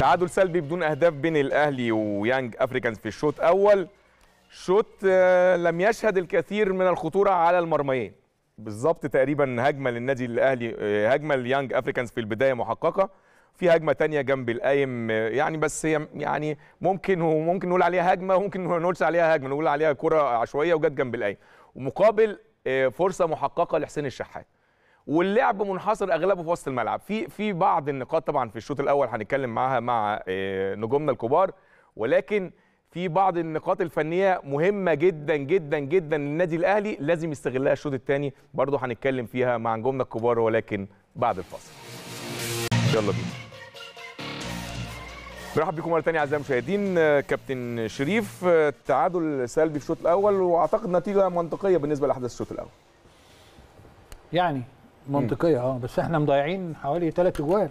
تعادل سلبي بدون اهداف بين الاهلي ويانج افريكانز في الشوط اول شوط آه، لم يشهد الكثير من الخطوره على المرميين بالظبط تقريبا هجمه للنادي الاهلي آه، هجمه ليانج افريكانز في البدايه محققه في هجمه تانية جنب القايم آه، يعني بس هي يعني ممكن وممكن نقول عليها هجمه وممكن ما نقولش عليها هجمه نقول عليها كره عشوائيه وجت جنب القايم ومقابل فرصه محققه لحسين الشحات واللعب منحصر اغلبه في وسط الملعب في في بعض النقاط طبعا في الشوط الاول هنتكلم معاها مع آه، نجومنا الكبار ولكن في بعض النقاط الفنيه مهمه جدا جدا جدا للنادي الاهلي لازم يستغلها الشوط الثاني برضه هنتكلم فيها مع نجومنا الكبار ولكن بعد الفاصل يلا بينا برحب بكم مره ثانيه اعزائي المشاهدين آه، كابتن شريف آه، تعادل سلبي في الشوط الاول واعتقد نتيجه منطقيه بالنسبه لاحداث الشوط الاول يعني منطقيه اه بس احنا مضيعين حوالي ثلاث اجوال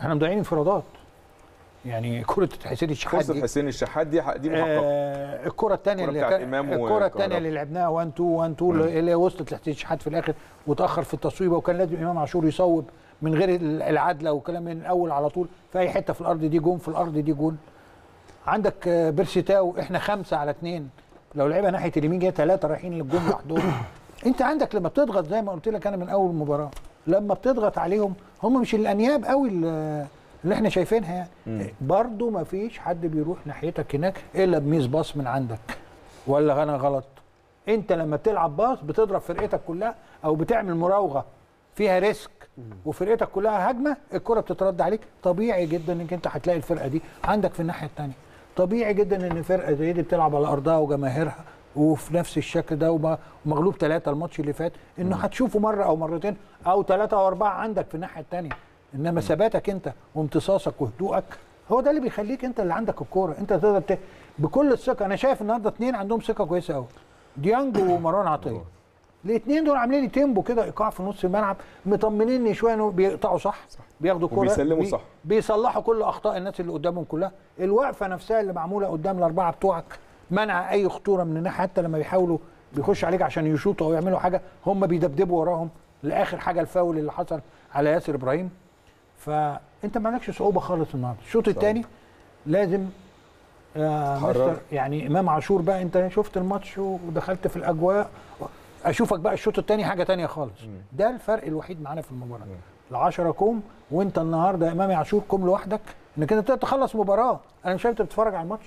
احنا مضيعين انفرادات يعني كره حسين الشحات دي حسين الشحات دي دي آه، محققه آه الكره الثانيه اللي الكره الثانيه اللي لعبناها 1 2 1 2 اللي وصلت لحسين الشحات في الاخر وتاخر في التصويبه وكان لازم امام عاشور يصوب من غير العدله وكلام من الاول على طول في اي حته في الارض دي جون في الارض دي جون عندك آه، بيرسيتاو احنا خمسه على اثنين لو لعبها ناحيه اليمين جايه ثلاثه رايحين للجون لوحدهم انت عندك لما بتضغط زي ما قلت لك انا من اول المباراه لما بتضغط عليهم هم مش الانياب قوي اللي احنا شايفينها يعني برضه ما فيش حد بيروح ناحيتك هناك الا بميز باص من عندك ولا انا غلط انت لما بتلعب باص بتضرب فرقتك كلها او بتعمل مراوغه فيها ريسك وفرقتك كلها هجمه الكره بتترد عليك طبيعي جدا انك انت هتلاقي الفرقه دي عندك في الناحيه الثانيه طبيعي جدا ان فرقه زي دي بتلعب على ارضها وجماهيرها وفي نفس الشكل ده ومغلوب ثلاثة الماتش اللي فات انه هتشوفه مرة او مرتين او ثلاثة او اربعة عندك في الناحية الثانية انما ثباتك انت وامتصاصك وهدوءك هو ده اللي بيخليك انت اللي عندك الكورة انت تقدر بكل الثقة انا شايف النهارده اثنين عندهم ثقة كويسة قوي ديانج ومروان عطية الاثنين دول عاملين تيمبو كده ايقاع في نص الملعب مطمنيني شويه انه بيقطعوا صح, صح. بياخدوا كوره بيسلموا صح بيصلحوا كل اخطاء الناس اللي قدامهم كلها الوقفه نفسها اللي معموله قدام الاربعه بتوعك منع اي خطوره من الناحيه حتى لما بيحاولوا بيخش عليك عشان يشوطوا او يعملوا حاجه هم بيدبدبوا وراهم لاخر حاجه الفاول اللي حصل على ياسر ابراهيم فانت ما عندكش صعوبه خالص النهارده الشوط الثاني لازم آه مستر يعني امام عاشور بقى انت شفت الماتش ودخلت في الاجواء اشوفك بقى الشوط الثاني حاجه ثانيه خالص ده الفرق الوحيد معانا في المباراه ال 10 كوم وانت النهارده امام عاشور كوم لوحدك انك انت تخلص مباراه انا مش انت بتتفرج على الماتش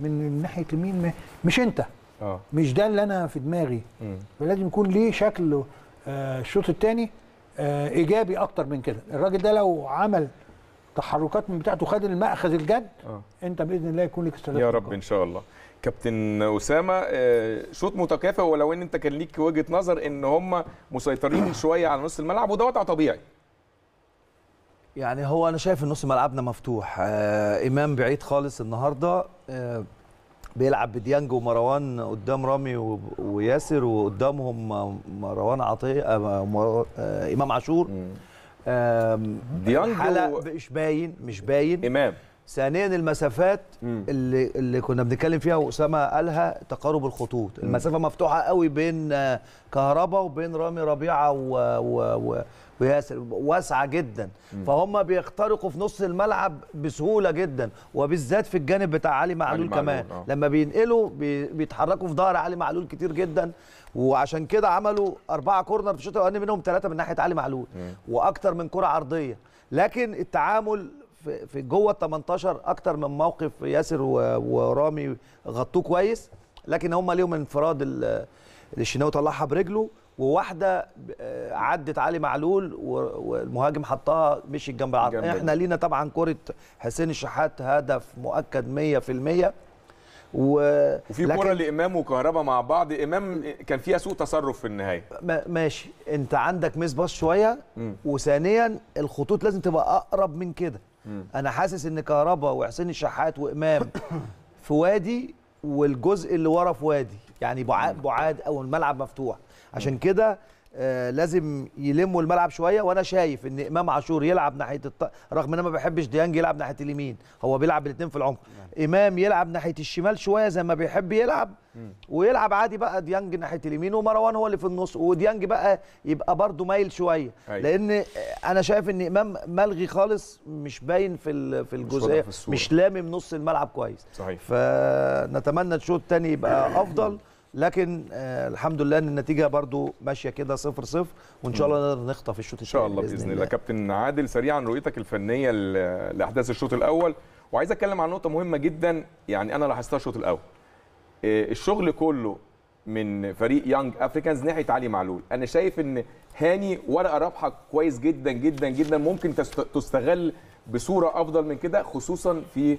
من ناحيه اليمين مش انت اه مش ده اللي انا في دماغي مم. فلازم يكون ليه شكل آه الشوط الثاني آه ايجابي اكتر من كده الراجل ده لو عمل تحركات من بتاعته خد المأخذ الجد أوه. انت باذن الله يكون لك استعداد يا رب ان شاء الله كابتن اسامه آه، شوط متكافئ ولو ان انت كان ليك وجهه نظر ان هم مسيطرين شويه على نص الملعب وده وضع طبيعي يعني هو انا شايف النص ملعبنا مفتوح آه امام بعيد خالص النهارده آه بيلعب بديانج ومروان قدام رامي وياسر وقدامهم مروان عطيه آه مروان آه امام عاشور آه ديانج حلق مش باين مش باين امام ثانيا المسافات مم. اللي اللي كنا بنتكلم فيها واسامه قالها تقارب الخطوط مم. المسافه مفتوحه قوي بين كهربا وبين رامي ربيعه و... و... وياسر واسعه جدا مم. فهم بيخترقوا في نص الملعب بسهوله جدا وبالذات في الجانب بتاع علي معلول, علي كمان معلول. آه. لما بينقلوا بي... بيتحركوا في ظهر علي معلول كتير جدا وعشان كده عملوا أربعة كورنر في الشوط الأولاني منهم ثلاثة من ناحية علي معلول وأكتر من كرة عرضية لكن التعامل في, في جوه ال 18 اكتر من موقف ياسر ورامي غطوه كويس لكن هم ليهم انفراد الشناوي طلعها برجله وواحده آه، عدت علي معلول والمهاجم حطها مشي جنب العرض احنا لينا طبعا كره حسين الشحات هدف مؤكد 100% و... وفي لكن... كره لامام وكهربا مع بعض امام كان فيها سوء تصرف في النهايه ماشي انت عندك ميس باص شويه وثانيا الخطوط لازم تبقى اقرب من كده مم. انا حاسس ان كهربا وحسين الشحات وامام في وادي والجزء اللي ورا في وادي يعني بعاد بعاد او الملعب مفتوح عشان كده آه، لازم يلموا الملعب شويه وانا شايف ان امام عاشور يلعب ناحيه الط... رغم ان انا ما بحبش ديانج يلعب ناحيه اليمين هو بيلعب الاثنين في العمق نعم. امام يلعب ناحيه الشمال شويه زي ما بيحب يلعب ويلعب عادي بقى ديانج ناحيه اليمين ومروان هو اللي في النص وديانج بقى يبقى برده مايل شويه أيوة. لان انا شايف ان امام ملغي خالص مش باين في في الجزئيه مش, مش لامم نص الملعب كويس صحيح فنتمنى الشوط الثاني يبقى افضل لكن آه الحمد لله ان النتيجه برضو ماشيه كده صفر صفر وان شاء الله نقدر نخطف الشوط الثاني ان شاء الله باذن, الله. الله كابتن عادل سريعا رؤيتك الفنيه لاحداث الشوط الاول وعايز اتكلم عن نقطه مهمه جدا يعني انا لاحظتها الشوط الاول آه الشغل كله من فريق يانج افريكانز ناحيه علي معلول انا شايف ان هاني ورقه رابحه كويس جدا جدا جدا ممكن تستغل بصوره افضل من كده خصوصا في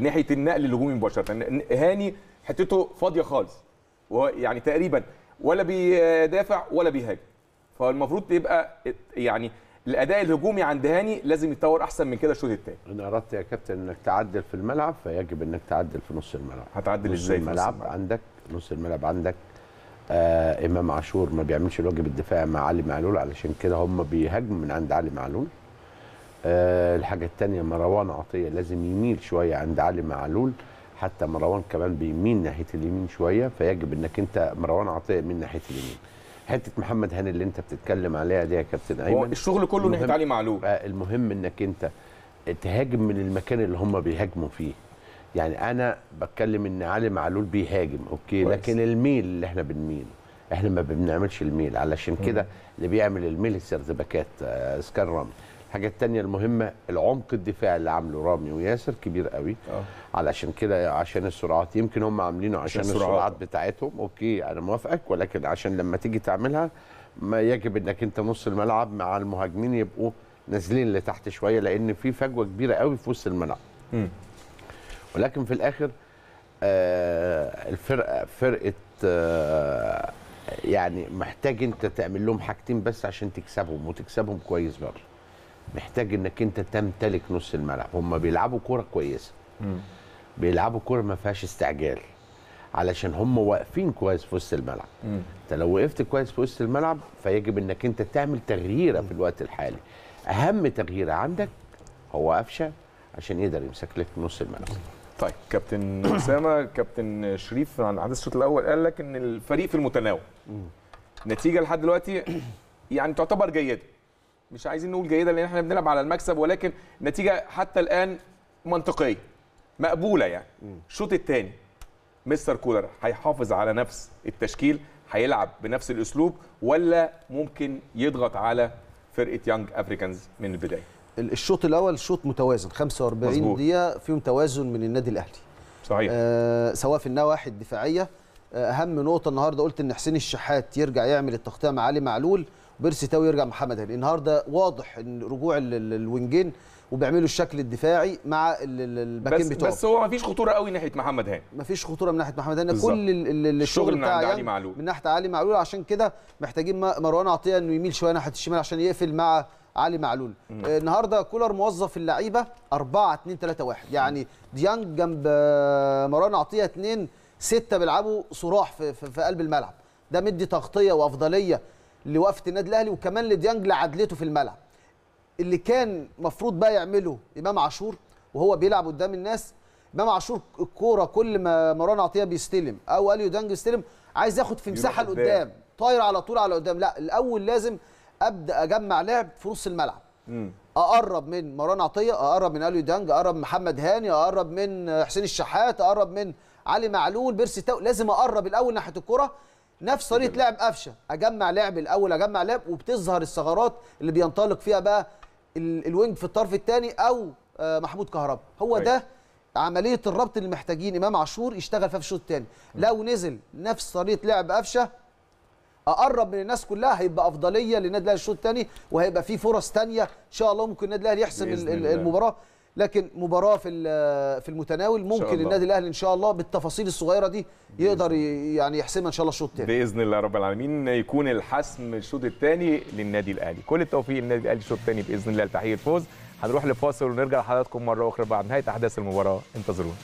ناحيه النقل الهجومي مباشره هاني حتته فاضيه خالص يعني تقريبا ولا بيدافع ولا بيهاجم فالمفروض يبقى يعني الاداء الهجومي عند هاني لازم يتطور احسن من كده الشوط الثاني انا اردت يا كابتن انك تعدل في الملعب فيجب انك تعدل في نص الملعب هتعدل نص ازاي الملعب عندك نص الملعب عندك آه امام عاشور ما بيعملش الواجب الدفاعي مع علي معلول علشان كده هم بيهاجموا من عند علي معلول آه الحاجه الثانيه مروان عطيه لازم يميل شويه عند علي معلول حتى مروان كمان بيمين ناحيه اليمين شويه فيجب انك انت مروان عطيه من ناحيه اليمين حته محمد هاني اللي انت بتتكلم عليها دي يا كابتن ايمن الشغل كله ناحيه علي معلول آه، المهم انك انت تهاجم من المكان اللي هم بيهاجموا فيه يعني انا بتكلم ان علي معلول بيهاجم اوكي ويس. لكن الميل اللي احنا بنميله احنا ما بنعملش الميل علشان كده اللي بيعمل الميل السردباكات آه سكان رامي الحاجه الثانيه المهمه العمق الدفاعي اللي عامله رامي وياسر كبير قوي أوه. علشان كده عشان السرعات يمكن هم عاملينه عشان, السرعات, السرعات بتاعتهم اوكي انا موافقك ولكن عشان لما تيجي تعملها ما يجب انك انت نص الملعب مع المهاجمين يبقوا نازلين لتحت شويه لان في فجوه كبيره قوي في وسط الملعب ولكن في الاخر آه الفرقه فرقه آه يعني محتاج انت تعمل لهم حاجتين بس عشان تكسبهم وتكسبهم كويس برضه محتاج انك انت تمتلك نص الملعب هم بيلعبوا كوره كويسه بيلعبوا كوره ما فيهاش استعجال علشان هم واقفين كويس في وسط الملعب انت لو وقفت كويس في وسط الملعب فيجب انك انت تعمل تغييره في الوقت الحالي اهم تغييره عندك هو قفشه عشان يقدر يمسك لك نص الملعب طيب كابتن اسامه كابتن شريف عن عدد الشوط الاول قال لك ان الفريق في المتناول نتيجه لحد دلوقتي يعني تعتبر جيده مش عايزين نقول جيده لان احنا بنلعب على المكسب ولكن نتيجه حتى الان منطقيه مقبوله يعني الشوط الثاني مستر كولر هيحافظ على نفس التشكيل هيلعب بنفس الاسلوب ولا ممكن يضغط على فرقه يانج افريكانز من البدايه الشوط الاول شوط متوازن 45 دقيقه فيهم توازن من النادي الاهلي صحيح آه سواء في النواحي الدفاعيه اهم نقطه النهارده قلت ان حسين الشحات يرجع يعمل التغطيه مع علي معلول وبيرسي تاوي يرجع محمد هاني النهارده واضح ان رجوع الوينجين وبيعملوا الشكل الدفاعي مع الباكين بتوعه بس هو مفيش خطوره قوي ناحيه محمد هاني مفيش خطوره من ناحيه محمد هاني كل الشغل بتاع علي يعني معلول من ناحيه علي معلول عشان كده محتاجين مروان عطيه انه يميل شويه ناحيه الشمال عشان يقفل مع علي معلول مم. آه، النهارده كولر موظف اللعيبه 4 2 3 1 يعني ديانج جنب آه، مروان عطيه 2 سته بيلعبوا صراح في, في, في قلب الملعب ده مدي تغطيه وافضليه لوقفه النادي الاهلي وكمان لديانج لعدلته في الملعب اللي كان مفروض بقى يعمله امام عاشور وهو بيلعب قدام الناس امام عاشور الكوره كل ما مروان عطيه بيستلم او اليو ديانج يستلم عايز ياخد في مساحه لقدام طاير على طول على قدام لا الاول لازم ابدا اجمع لعب في نص الملعب اقرب من مروان عطيه اقرب من اليو دانج اقرب من محمد هاني اقرب من حسين الشحات اقرب من علي معلول بيرسي تاو لازم اقرب الاول ناحيه الكره نفس طريقه لعب قفشه اجمع لعب الاول اجمع لعب وبتظهر الثغرات اللي بينطلق فيها بقى الوينج في الطرف الثاني او آه، محمود كهربا هو أيه. ده عمليه الربط اللي محتاجين امام عاشور يشتغل فيها في الشوط الثاني لو نزل نفس طريقه لعب قفشه اقرب من الناس كلها هيبقى افضليه للنادي الاهلي الشوط الثاني وهيبقى في فرص ثانيه ان شاء الله ممكن النادي الاهلي يحسم المباراه لكن مباراه في في المتناول ممكن النادي الاهلي ان شاء الله بالتفاصيل الصغيره دي يقدر يعني يحسمها ان شاء الله الشوط الثاني باذن الله رب العالمين يكون الحسم الشوط الثاني للنادي الاهلي كل التوفيق للنادي الاهلي الشوط الثاني باذن الله لتحقيق الفوز هنروح لفاصل ونرجع لحضراتكم مره اخرى بعد نهايه احداث المباراه انتظرونا